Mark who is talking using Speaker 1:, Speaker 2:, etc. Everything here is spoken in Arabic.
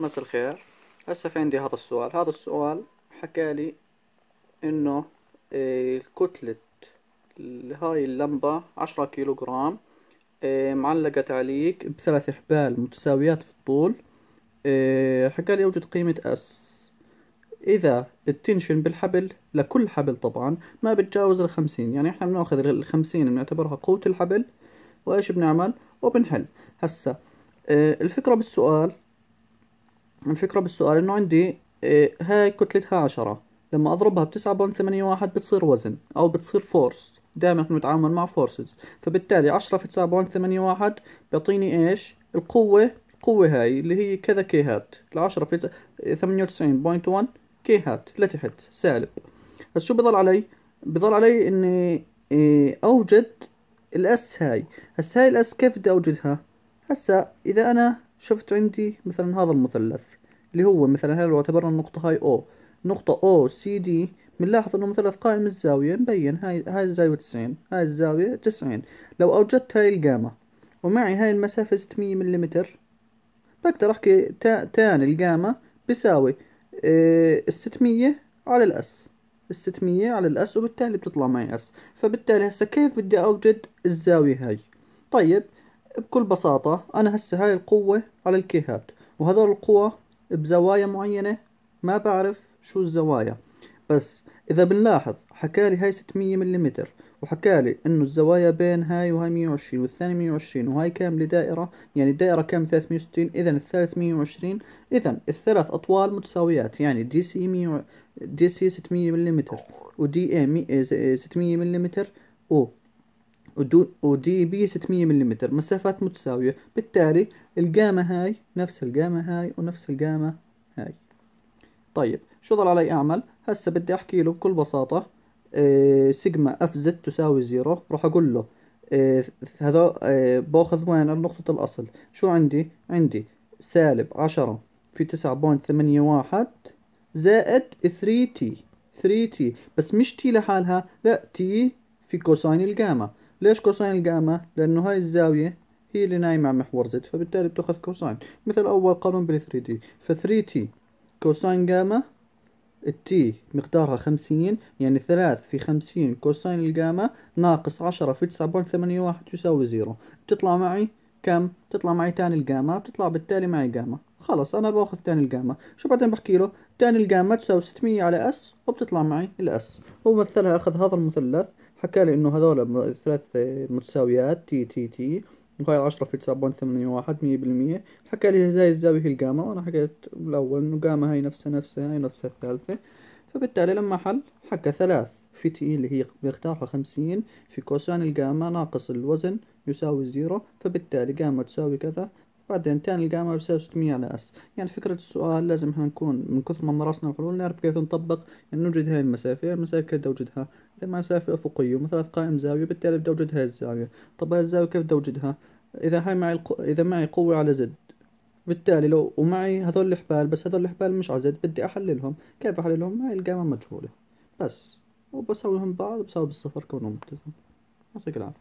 Speaker 1: مساء الخير هسه في عندي هذا السؤال هذا السؤال حكى لي انه كتلة هاي اللمبة عشرة كيلو جرام إيه، معلقة عليك بثلاث حبال متساويات في الطول إيه، حكى لي اوجد قيمة اس إذا التنشن بالحبل لكل حبل طبعا ما بتجاوز الخمسين يعني احنا بناخذ الخمسين بنعتبرها قوة الحبل وإيش بنعمل وبنحل هسا إيه، الفكرة بالسؤال الفكرة بالسؤال انه عندي إيه هاي كتلتها عشرة لما اضربها بتسعة بوينت ثمانية واحد بتصير وزن او بتصير فورس دائما احنا بنتعامل مع فورسز فبالتالي عشرة في تسعة بوينت ثمانية واحد بيعطيني ايش القوة القوة هاي اللي هي كذا كي هات العشرة في ثمانية وتسعين بوينت ون كي هات لتحت سالب بس شو بضل علي بضل علي اني إيه اوجد الاس هاي هسا هاي الاس كيف بدي اوجدها هسا اذا انا شفتوا عندي مثلا هذا المثلث اللي هو مثلا هل لو اعتبرنا النقطة هاي او نقطة أو سي دي بنلاحظ إنه مثلث قائم الزاوية مبين هاي هاي الزاوية تسعين هاي الزاوية تسعين لو أوجدت هاي القامة ومعي هاي المسافة ستمية ملم بقدر أحكي تان القامة بساوي إيه الستمية على الأس الستمية على الأس وبالتالي بتطلع معي أس فبالتالي هسا كيف بدي أوجد الزاوية هاي طيب بكل بساطة أنا هسه هاي القوة على الكيهات وهذول القوة بزوايا معينة ما بعرف شو الزوايا بس إذا بنلاحظ حكالي هاي 600 ملم وحكالي إنه الزوايا بين هاي وهاي 120 والثاني 120 وهاي كاملة دائرة يعني الدائرة كاملة 360 إذا الثالث 120 إذا الثلاث أطوال متساويات يعني دي سي 100 دي سي 600 ملم ودي اي 600 ملم و ودي بي 600 ملم مسافات متساوية بالتالي الجاما هاي نفس الجاما هاي ونفس الجاما هاي طيب شو ضل علي أعمل هسا بدي أحكي له بكل بساطة إيه سيجما اف زد تساوي زيرو راح أقول له إيه هذا إيه باخذ وين نقطة الأصل شو عندي عندي سالب عشرة في تسعة بوينت ثمانية واحد زائد 3 تي 3 تي بس مش تي لحالها لا تي في كوساين الجاما ليش كوساين الجاما لانه هاي الزاويه هي اللي نايمه على محور زد فبالتالي بتاخذ كوساين مثل اول قانون بال 3 دي ف 3 تي كوساين جاما التي مقدارها خمسين يعني ثلاث في خمسين كوساين الجاما ناقص عشرة في تسعة بوينت ثمانية واحد يساوي زيرو بتطلع معي كم؟ بتطلع معي تاني الجاما بتطلع بالتالي معي جاما خلص انا باخذ تان الجاما شو بعدين بحكي له تان الجاما تساوي 600 على اس وبتطلع معي الاس هو مثلها اخذ هذا المثلث حكى لي انه هذول ثلاث متساويات تي تي تي وهي 10 في 9.81 100% حكى لي زي الزاوية هي الجاما وانا حكيت بالاول انه جاما هي نفسها نفسها هي نفسها الثالثة فبالتالي لما حل حكى ثلاث في تي اللي هي بيختارها 50 في كوسان الجاما ناقص الوزن يساوي زيرو فبالتالي جاما تساوي كذا بعدين تاني القامة بسبب 600 اس يعني فكرة السؤال لازم احنا نكون من كثر ما مارسنا الحلول نعرف كيف نطبق يعني نوجد هاي المسافة هاي المسافة كيف بدي أوجدها إذا مسافة أفقية ومثلث قائم زاوية بالتالي بدي أوجد هاي الزاوية طب هاي الزاوية كيف بدي أوجدها إذا هاي معي الق... إذا معي قوة على زد بالتالي لو ومعي هذول الحبال بس هذول الحبال مش على زد بدي أحللهم كيف أحللهم معي القامة مجهولة بس وبسويهم بعض بساوي بالصفر كونهم مبتسم يعطيك العافية